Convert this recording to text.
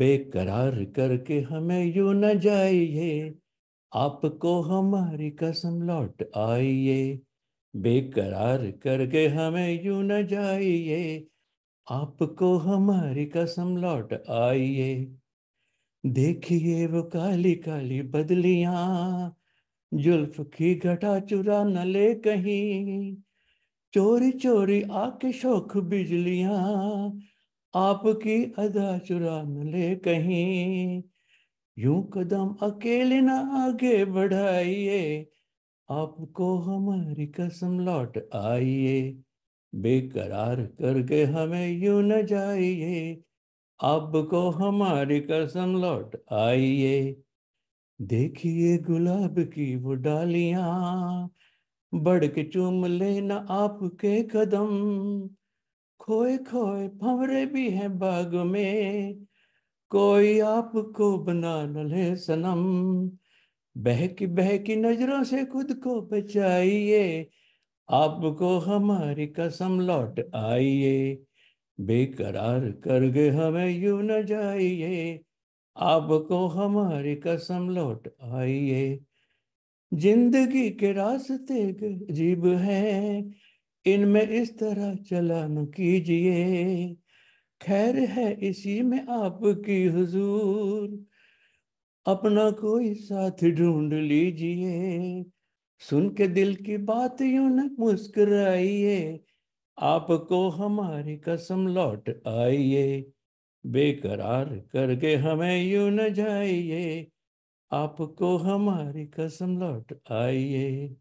बेकरार करके हमें यू न जाइए आपको हमारी कसम लौट आइए बेकरार करके हमें यू न जाइए आपको हमारी कसम लौट आइए देखिए वो काली काली बदलिया जुल्फ की घटा चुरा न ले कहीं चोरी चोरी आके शोख बिजलियां आपकी अदा चुरा न ले कहीं यूं कदम अकेले ना आगे बढ़ाइए आपको हमारी कसम लौट आइए बेकरार करके हमें यूं न जाइए आपको हमारी कसम लौट आइए देखिए गुलाब की वो डालियां बढ़ के चूम लेना आपके कदम खोए खोए भंवरे भी हैं बाग में कोई आपको बना न ले सनम बहकी बहकी नजरों से खुद को बचाइए आपको हमारी कसम लौट आइए बेकरार कर गए हमें यू न जाइए आपको हमारी कसम लौट आइए जिंदगी के रास्ते गरीब हैं इनमें इस तरह चलान कीजिए खैर है इसी में आपकी हुजूर अपना कोई साथ ढूंढ लीजिए सुन के दिल की बात यूं न मुस्कराइए आपको हमारी कसम लौट आइए बेकरार करके हमें यूं न जाइए आपको हमारी कसम लौट आइए